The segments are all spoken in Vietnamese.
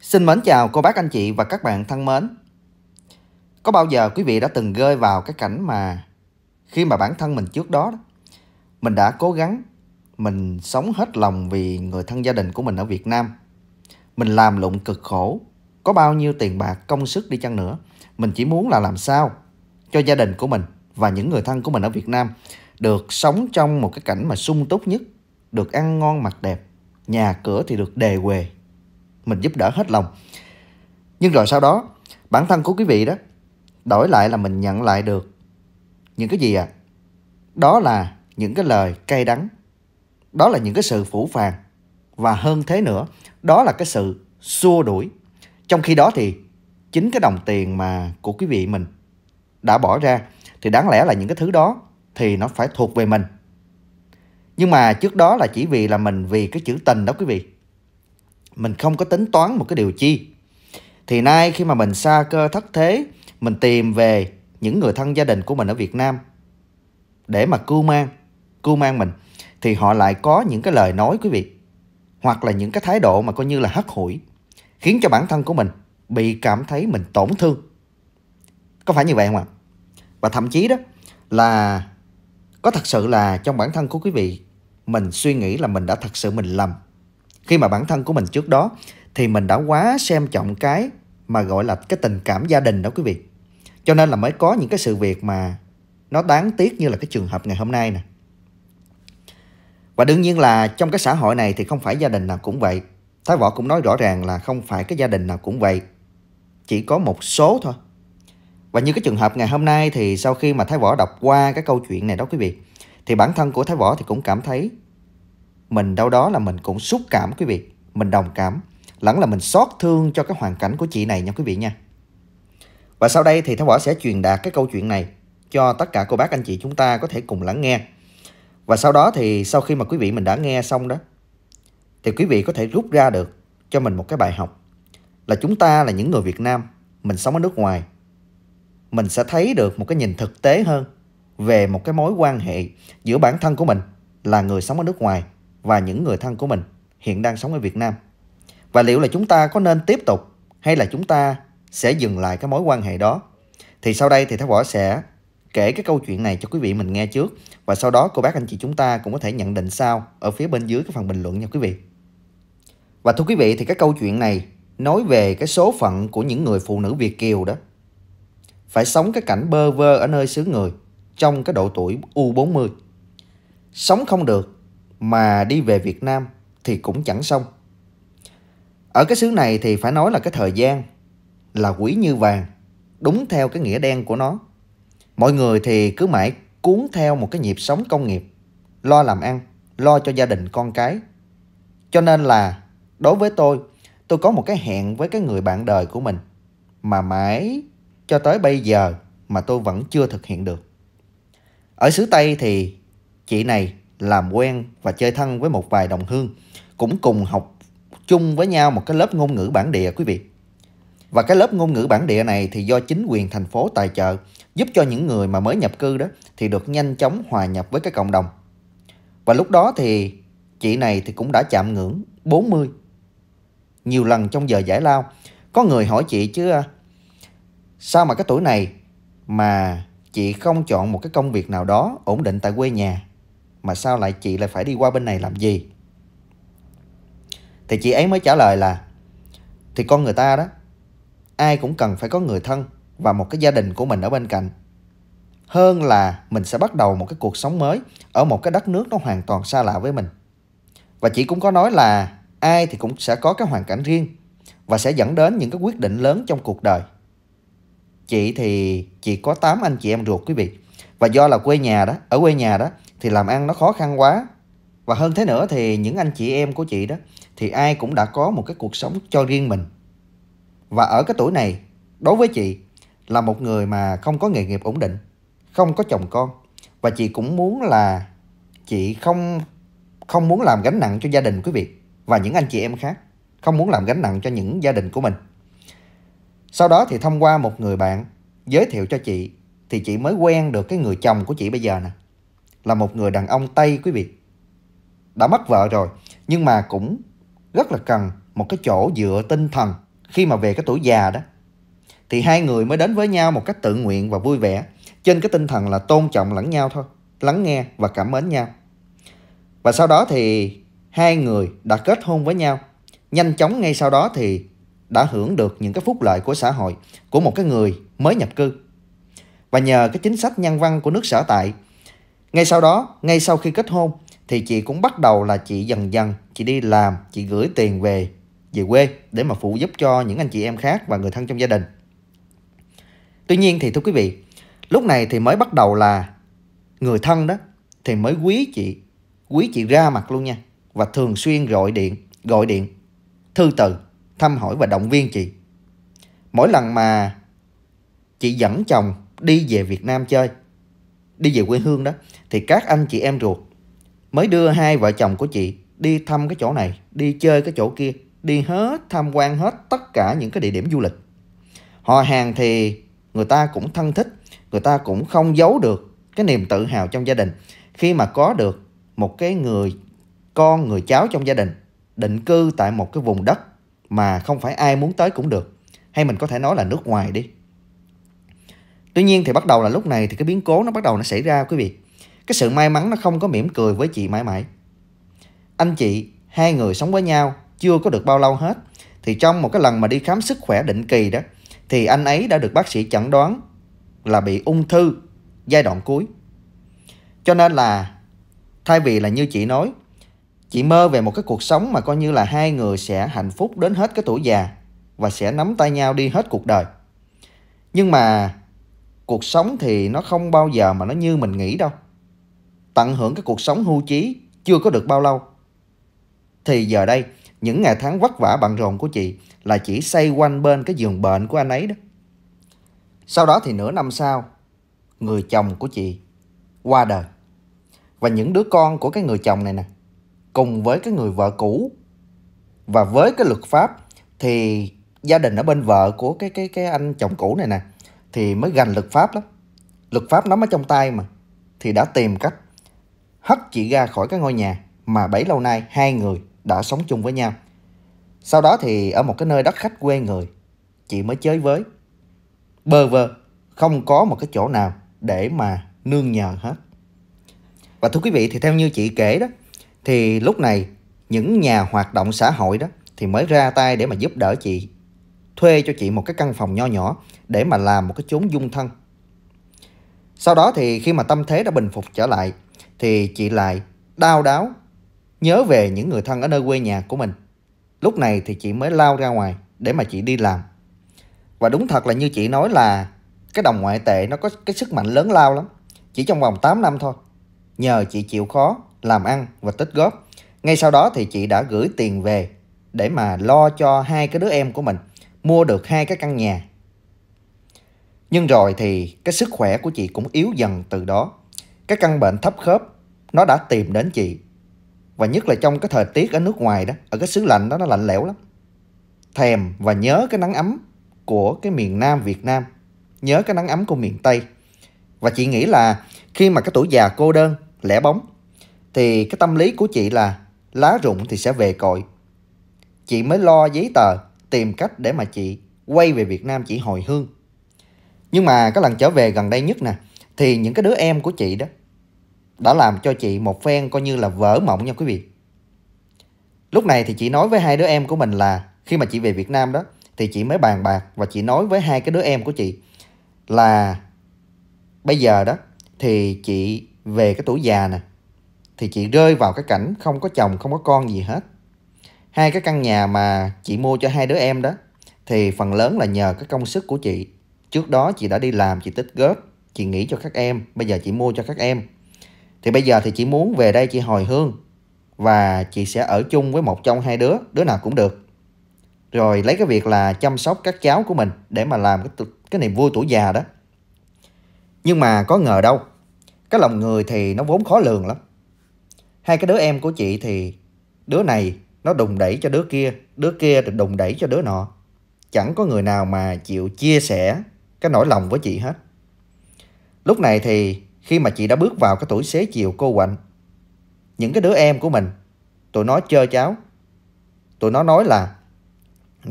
Xin mến chào cô bác anh chị và các bạn thân mến. Có bao giờ quý vị đã từng rơi vào cái cảnh mà khi mà bản thân mình trước đó, mình đã cố gắng mình sống hết lòng vì người thân gia đình của mình ở Việt Nam. Mình làm lụng cực khổ, có bao nhiêu tiền bạc, công sức đi chăng nữa, mình chỉ muốn là làm sao cho gia đình của mình và những người thân của mình ở Việt Nam được sống trong một cái cảnh mà sung túc nhất, được ăn ngon mặc đẹp, nhà cửa thì được đề quề, mình giúp đỡ hết lòng nhưng rồi sau đó bản thân của quý vị đó đổi lại là mình nhận lại được những cái gì ạ à? đó là những cái lời cay đắng đó là những cái sự phủ phàng và hơn thế nữa đó là cái sự xua đuổi trong khi đó thì chính cái đồng tiền mà của quý vị mình đã bỏ ra thì đáng lẽ là những cái thứ đó thì nó phải thuộc về mình nhưng mà trước đó là chỉ vì là mình vì cái chữ tình đó quý vị mình không có tính toán một cái điều chi thì nay khi mà mình xa cơ thất thế mình tìm về những người thân gia đình của mình ở Việt Nam để mà cưu mang cưu mang mình thì họ lại có những cái lời nói quý vị hoặc là những cái thái độ mà coi như là hắt hủi khiến cho bản thân của mình bị cảm thấy mình tổn thương có phải như vậy không ạ và thậm chí đó là có thật sự là trong bản thân của quý vị mình suy nghĩ là mình đã thật sự mình lầm khi mà bản thân của mình trước đó thì mình đã quá xem trọng cái mà gọi là cái tình cảm gia đình đó quý vị cho nên là mới có những cái sự việc mà nó đáng tiếc như là cái trường hợp ngày hôm nay nè và đương nhiên là trong cái xã hội này thì không phải gia đình nào cũng vậy thái võ cũng nói rõ ràng là không phải cái gia đình nào cũng vậy chỉ có một số thôi và như cái trường hợp ngày hôm nay thì sau khi mà thái võ đọc qua cái câu chuyện này đó quý vị thì bản thân của thái võ thì cũng cảm thấy mình đâu đó là mình cũng xúc cảm quý vị mình đồng cảm lẫn là mình xót thương cho cái hoàn cảnh của chị này nha quý vị nha và sau đây thì Thái Võ sẽ truyền đạt cái câu chuyện này cho tất cả cô bác anh chị chúng ta có thể cùng lắng nghe. Và sau đó thì sau khi mà quý vị mình đã nghe xong đó, thì quý vị có thể rút ra được cho mình một cái bài học là chúng ta là những người Việt Nam, mình sống ở nước ngoài. Mình sẽ thấy được một cái nhìn thực tế hơn về một cái mối quan hệ giữa bản thân của mình là người sống ở nước ngoài và những người thân của mình hiện đang sống ở Việt Nam. Và liệu là chúng ta có nên tiếp tục hay là chúng ta sẽ dừng lại cái mối quan hệ đó? Thì sau đây thì Thái Võ sẽ kể cái câu chuyện này cho quý vị mình nghe trước và sau đó cô bác anh chị chúng ta cũng có thể nhận định sao ở phía bên dưới cái phần bình luận nha quý vị. Và thưa quý vị thì cái câu chuyện này nói về cái số phận của những người phụ nữ Việt kiều đó. Phải sống cái cảnh bơ vơ ở nơi xứ người trong cái độ tuổi U40. Sống không được mà đi về Việt Nam thì cũng chẳng xong. Ở cái xứ này thì phải nói là cái thời gian là quý như vàng, đúng theo cái nghĩa đen của nó. Mọi người thì cứ mãi cuốn theo một cái nhịp sống công nghiệp, lo làm ăn, lo cho gia đình con cái. Cho nên là đối với tôi, tôi có một cái hẹn với cái người bạn đời của mình mà mãi cho tới bây giờ mà tôi vẫn chưa thực hiện được. Ở xứ Tây thì chị này làm quen và chơi thân với một vài đồng hương cũng cùng học chung với nhau một cái lớp ngôn ngữ bản địa quý vị. Và cái lớp ngôn ngữ bản địa này thì do chính quyền thành phố tài trợ giúp cho những người mà mới nhập cư đó thì được nhanh chóng hòa nhập với cái cộng đồng. Và lúc đó thì chị này thì cũng đã chạm ngưỡng 40. Nhiều lần trong giờ giải lao, có người hỏi chị chứ à, sao mà cái tuổi này mà chị không chọn một cái công việc nào đó ổn định tại quê nhà mà sao lại chị lại phải đi qua bên này làm gì thì chị ấy mới trả lời là thì con người ta đó ai cũng cần phải có người thân và một cái gia đình của mình ở bên cạnh hơn là mình sẽ bắt đầu một cái cuộc sống mới ở một cái đất nước nó hoàn toàn xa lạ với mình và chị cũng có nói là ai thì cũng sẽ có cái hoàn cảnh riêng và sẽ dẫn đến những cái quyết định lớn trong cuộc đời chị thì chị có 8 anh chị em ruột quý vị và do là quê nhà đó ở quê nhà đó thì làm ăn nó khó khăn quá và hơn thế nữa thì những anh chị em của chị đó thì ai cũng đã có một cái cuộc sống cho riêng mình và ở cái tuổi này đối với chị là một người mà không có nghề nghiệp ổn định không có chồng con và chị cũng muốn là chị không không muốn làm gánh nặng cho gia đình quý vị và những anh chị em khác không muốn làm gánh nặng cho những gia đình của mình sau đó thì thông qua một người bạn giới thiệu cho chị thì chị mới quen được cái người chồng của chị bây giờ nè là một người đàn ông Tây quý vị. Đã mất vợ rồi, nhưng mà cũng rất là cần một cái chỗ dựa tinh thần khi mà về cái tuổi già đó. Thì hai người mới đến với nhau một cách tự nguyện và vui vẻ trên cái tinh thần là tôn trọng lẫn nhau thôi, lắng nghe và cảm mến nhau. Và sau đó thì hai người đã kết hôn với nhau. Nhanh chóng ngay sau đó thì đã hưởng được những cái phúc lợi của xã hội của một cái người mới nhập cư. Và nhờ cái chính sách nhân văn của nước sở tại ngay sau đó, ngay sau khi kết hôn thì chị cũng bắt đầu là chị dần dần chị đi làm, chị gửi tiền về về quê để mà phụ giúp cho những anh chị em khác và người thân trong gia đình. Tuy nhiên thì thưa quý vị, lúc này thì mới bắt đầu là người thân đó thì mới quý chị, quý chị ra mặt luôn nha và thường xuyên gọi điện, gọi điện, thư từ, thăm hỏi và động viên chị. Mỗi lần mà chị dẫn chồng đi về Việt Nam chơi đi về quê hương đó thì các anh chị em ruột mới đưa hai vợ chồng của chị đi thăm cái chỗ này, đi chơi cái chỗ kia, đi hết tham quan hết tất cả những cái địa điểm du lịch. Họ hàng thì người ta cũng thân thích, người ta cũng không giấu được cái niềm tự hào trong gia đình khi mà có được một cái người con người cháu trong gia đình định cư tại một cái vùng đất mà không phải ai muốn tới cũng được hay mình có thể nói là nước ngoài đi Tuy nhiên thì bắt đầu là lúc này thì cái biến cố nó bắt đầu nó xảy ra quý vị. Cái sự may mắn nó không có mỉm cười với chị mãi mãi. Anh chị, hai người sống với nhau chưa có được bao lâu hết. Thì trong một cái lần mà đi khám sức khỏe định kỳ đó, thì anh ấy đã được bác sĩ chẩn đoán là bị ung thư giai đoạn cuối. Cho nên là thay vì là như chị nói, chị mơ về một cái cuộc sống mà coi như là hai người sẽ hạnh phúc đến hết cái tuổi già và sẽ nắm tay nhau đi hết cuộc đời. Nhưng mà cuộc sống thì nó không bao giờ mà nó như mình nghĩ đâu tận hưởng cái cuộc sống hưu trí chưa có được bao lâu thì giờ đây những ngày tháng vất vả bận rộn của chị là chỉ xây quanh bên cái giường bệnh của anh ấy đó sau đó thì nửa năm sau người chồng của chị qua đời và những đứa con của cái người chồng này nè cùng với cái người vợ cũ và với cái luật pháp thì gia đình ở bên vợ của cái cái cái anh chồng cũ này nè thì mới gành luật pháp lắm. Luật pháp nắm ở trong tay mà. Thì đã tìm cách hất chị ra khỏi cái ngôi nhà mà bấy lâu nay hai người đã sống chung với nhau. Sau đó thì ở một cái nơi đất khách quê người, chị mới chơi với. Bơ vơ, không có một cái chỗ nào để mà nương nhờ hết. Và thưa quý vị thì theo như chị kể đó, thì lúc này những nhà hoạt động xã hội đó thì mới ra tay để mà giúp đỡ chị thuê cho chị một cái căn phòng nho nhỏ để mà làm một cái chốn dung thân. Sau đó thì khi mà tâm thế đã bình phục trở lại thì chị lại đau đáo nhớ về những người thân ở nơi quê nhà của mình. Lúc này thì chị mới lao ra ngoài để mà chị đi làm. Và đúng thật là như chị nói là cái đồng ngoại tệ nó có cái sức mạnh lớn lao lắm. Chỉ trong vòng 8 năm thôi. Nhờ chị chịu khó, làm ăn và tích góp. Ngay sau đó thì chị đã gửi tiền về để mà lo cho hai cái đứa em của mình mua được hai cái căn nhà nhưng rồi thì cái sức khỏe của chị cũng yếu dần từ đó. Cái căn bệnh thấp khớp nó đã tìm đến chị. Và nhất là trong cái thời tiết ở nước ngoài đó, ở cái xứ lạnh đó nó lạnh lẽo lắm. Thèm và nhớ cái nắng ấm của cái miền Nam Việt Nam, nhớ cái nắng ấm của miền Tây. Và chị nghĩ là khi mà cái tuổi già cô đơn, lẻ bóng thì cái tâm lý của chị là lá rụng thì sẽ về cội. Chị mới lo giấy tờ, tìm cách để mà chị quay về Việt Nam chị hồi hương. Nhưng mà cái lần trở về gần đây nhất nè, thì những cái đứa em của chị đó đã làm cho chị một phen coi như là vỡ mộng nha quý vị. Lúc này thì chị nói với hai đứa em của mình là khi mà chị về Việt Nam đó thì chị mới bàn bạc và chị nói với hai cái đứa em của chị là bây giờ đó thì chị về cái tuổi già nè thì chị rơi vào cái cảnh không có chồng không có con gì hết hai cái căn nhà mà chị mua cho hai đứa em đó thì phần lớn là nhờ cái công sức của chị Trước đó chị đã đi làm, chị tích góp, chị nghĩ cho các em, bây giờ chị mua cho các em. Thì bây giờ thì chị muốn về đây chị hồi hương và chị sẽ ở chung với một trong hai đứa, đứa nào cũng được. Rồi lấy cái việc là chăm sóc các cháu của mình để mà làm cái, cái niềm vui tuổi già đó. Nhưng mà có ngờ đâu, cái lòng người thì nó vốn khó lường lắm. Hai cái đứa em của chị thì đứa này nó đùng đẩy cho đứa kia, đứa kia thì đùng đẩy cho đứa nọ. Chẳng có người nào mà chịu chia sẻ cái nỗi lòng với chị hết. Lúc này thì khi mà chị đã bước vào cái tuổi xế chiều cô quạnh, những cái đứa em của mình, tụi nó chơi cháu. Tụi nó nói là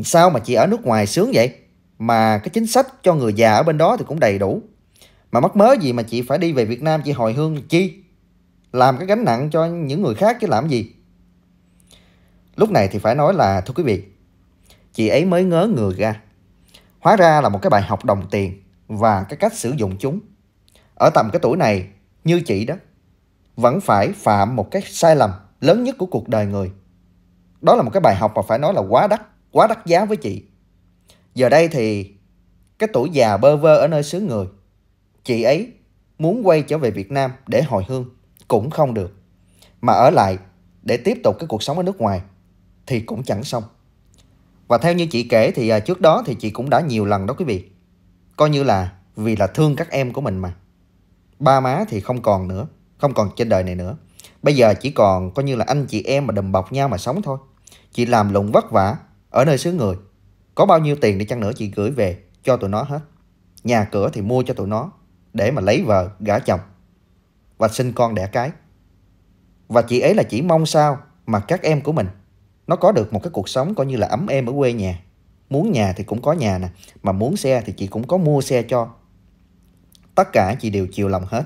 sao mà chị ở nước ngoài sướng vậy? Mà cái chính sách cho người già ở bên đó thì cũng đầy đủ. Mà mắc mớ gì mà chị phải đi về Việt Nam chị hồi hương chi? Làm cái gánh nặng cho những người khác chứ làm gì? Lúc này thì phải nói là thưa quý vị, chị ấy mới ngớ người ra. Hóa ra là một cái bài học đồng tiền và cái cách sử dụng chúng. Ở tầm cái tuổi này, như chị đó, vẫn phải phạm một cái sai lầm lớn nhất của cuộc đời người. Đó là một cái bài học mà phải nói là quá đắt, quá đắt giá với chị. Giờ đây thì cái tuổi già bơ vơ ở nơi xứ người, chị ấy muốn quay trở về Việt Nam để hồi hương cũng không được. Mà ở lại để tiếp tục cái cuộc sống ở nước ngoài thì cũng chẳng xong. Và theo như chị kể thì à, trước đó thì chị cũng đã nhiều lần đó quý vị. Coi như là vì là thương các em của mình mà. Ba má thì không còn nữa, không còn trên đời này nữa. Bây giờ chỉ còn coi như là anh chị em mà đùm bọc nhau mà sống thôi. Chị làm lụng vất vả ở nơi xứ người. Có bao nhiêu tiền để chăng nữa chị gửi về cho tụi nó hết. Nhà cửa thì mua cho tụi nó để mà lấy vợ, gả chồng và sinh con đẻ cái. Và chị ấy là chỉ mong sao mà các em của mình nó có được một cái cuộc sống coi như là ấm êm ở quê nhà muốn nhà thì cũng có nhà nè mà muốn xe thì chị cũng có mua xe cho tất cả chị đều chiều lòng hết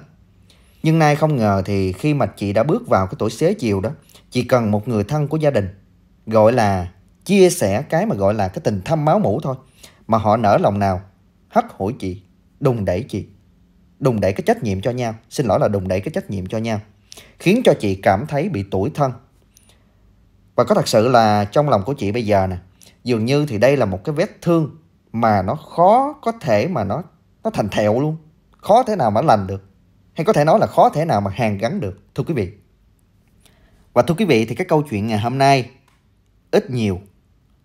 nhưng nay không ngờ thì khi mà chị đã bước vào cái tuổi xế chiều đó chị cần một người thân của gia đình gọi là chia sẻ cái mà gọi là cái tình thâm máu mủ thôi mà họ nở lòng nào hất hủi chị đùng đẩy chị đùng đẩy cái trách nhiệm cho nhau xin lỗi là đùng đẩy cái trách nhiệm cho nhau khiến cho chị cảm thấy bị tủi thân và có thật sự là trong lòng của chị bây giờ nè, dường như thì đây là một cái vết thương mà nó khó có thể mà nó nó thành thẹo luôn. Khó thế nào mà lành được. Hay có thể nói là khó thể nào mà hàn gắn được, thưa quý vị. Và thưa quý vị thì cái câu chuyện ngày hôm nay ít nhiều.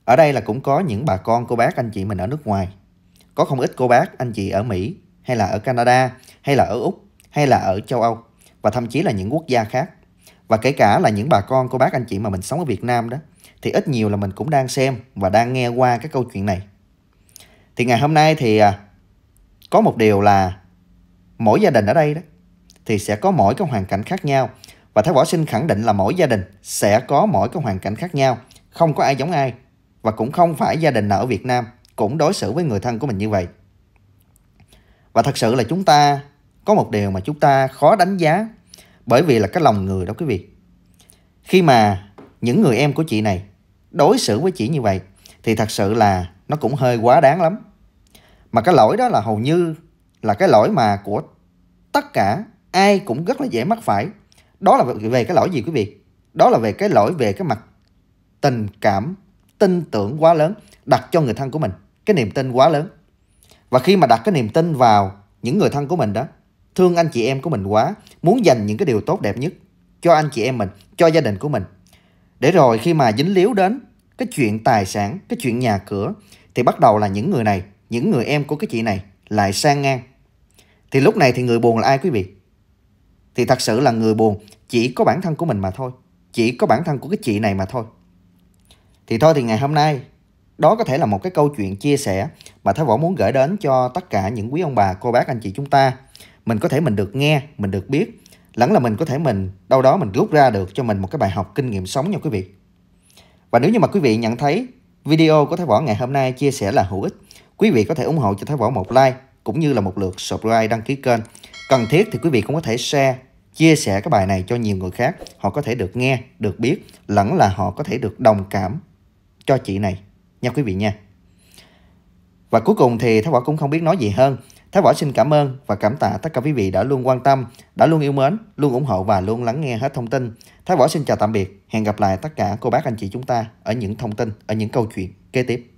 Ở đây là cũng có những bà con, cô bác, anh chị mình ở nước ngoài. Có không ít cô bác, anh chị ở Mỹ, hay là ở Canada, hay là ở Úc, hay là ở châu Âu và thậm chí là những quốc gia khác và kể cả là những bà con cô bác anh chị mà mình sống ở Việt Nam đó thì ít nhiều là mình cũng đang xem và đang nghe qua cái câu chuyện này thì ngày hôm nay thì à, có một điều là mỗi gia đình ở đây đó thì sẽ có mỗi cái hoàn cảnh khác nhau và Thái Võ xin khẳng định là mỗi gia đình sẽ có mỗi cái hoàn cảnh khác nhau không có ai giống ai và cũng không phải gia đình nào ở Việt Nam cũng đối xử với người thân của mình như vậy và thật sự là chúng ta có một điều mà chúng ta khó đánh giá bởi vì là cái lòng người đó quý vị khi mà những người em của chị này đối xử với chị như vậy thì thật sự là nó cũng hơi quá đáng lắm mà cái lỗi đó là hầu như là cái lỗi mà của tất cả ai cũng rất là dễ mắc phải đó là về cái lỗi gì quý vị đó là về cái lỗi về cái mặt tình cảm tin tưởng quá lớn đặt cho người thân của mình cái niềm tin quá lớn và khi mà đặt cái niềm tin vào những người thân của mình đó thương anh chị em của mình quá muốn dành những cái điều tốt đẹp nhất cho anh chị em mình, cho gia đình của mình. Để rồi khi mà dính líu đến cái chuyện tài sản, cái chuyện nhà cửa thì bắt đầu là những người này, những người em của cái chị này lại sang ngang. Thì lúc này thì người buồn là ai quý vị? Thì thật sự là người buồn chỉ có bản thân của mình mà thôi. Chỉ có bản thân của cái chị này mà thôi. Thì thôi thì ngày hôm nay đó có thể là một cái câu chuyện chia sẻ mà Thái Võ muốn gửi đến cho tất cả những quý ông bà, cô bác, anh chị chúng ta mình có thể mình được nghe mình được biết lẫn là mình có thể mình đâu đó mình rút ra được cho mình một cái bài học kinh nghiệm sống nha quý vị và nếu như mà quý vị nhận thấy video của Thái Võ ngày hôm nay chia sẻ là hữu ích quý vị có thể ủng hộ cho Thái Võ một like cũng như là một lượt subscribe đăng ký kênh cần thiết thì quý vị cũng có thể share chia sẻ cái bài này cho nhiều người khác họ có thể được nghe được biết lẫn là họ có thể được đồng cảm cho chị này nha quý vị nha và cuối cùng thì Thái Võ cũng không biết nói gì hơn Thái Võ xin cảm ơn và cảm tạ tất cả quý vị đã luôn quan tâm, đã luôn yêu mến, luôn ủng hộ và luôn lắng nghe hết thông tin. Thái Võ xin chào tạm biệt, hẹn gặp lại tất cả cô bác anh chị chúng ta ở những thông tin, ở những câu chuyện kế tiếp.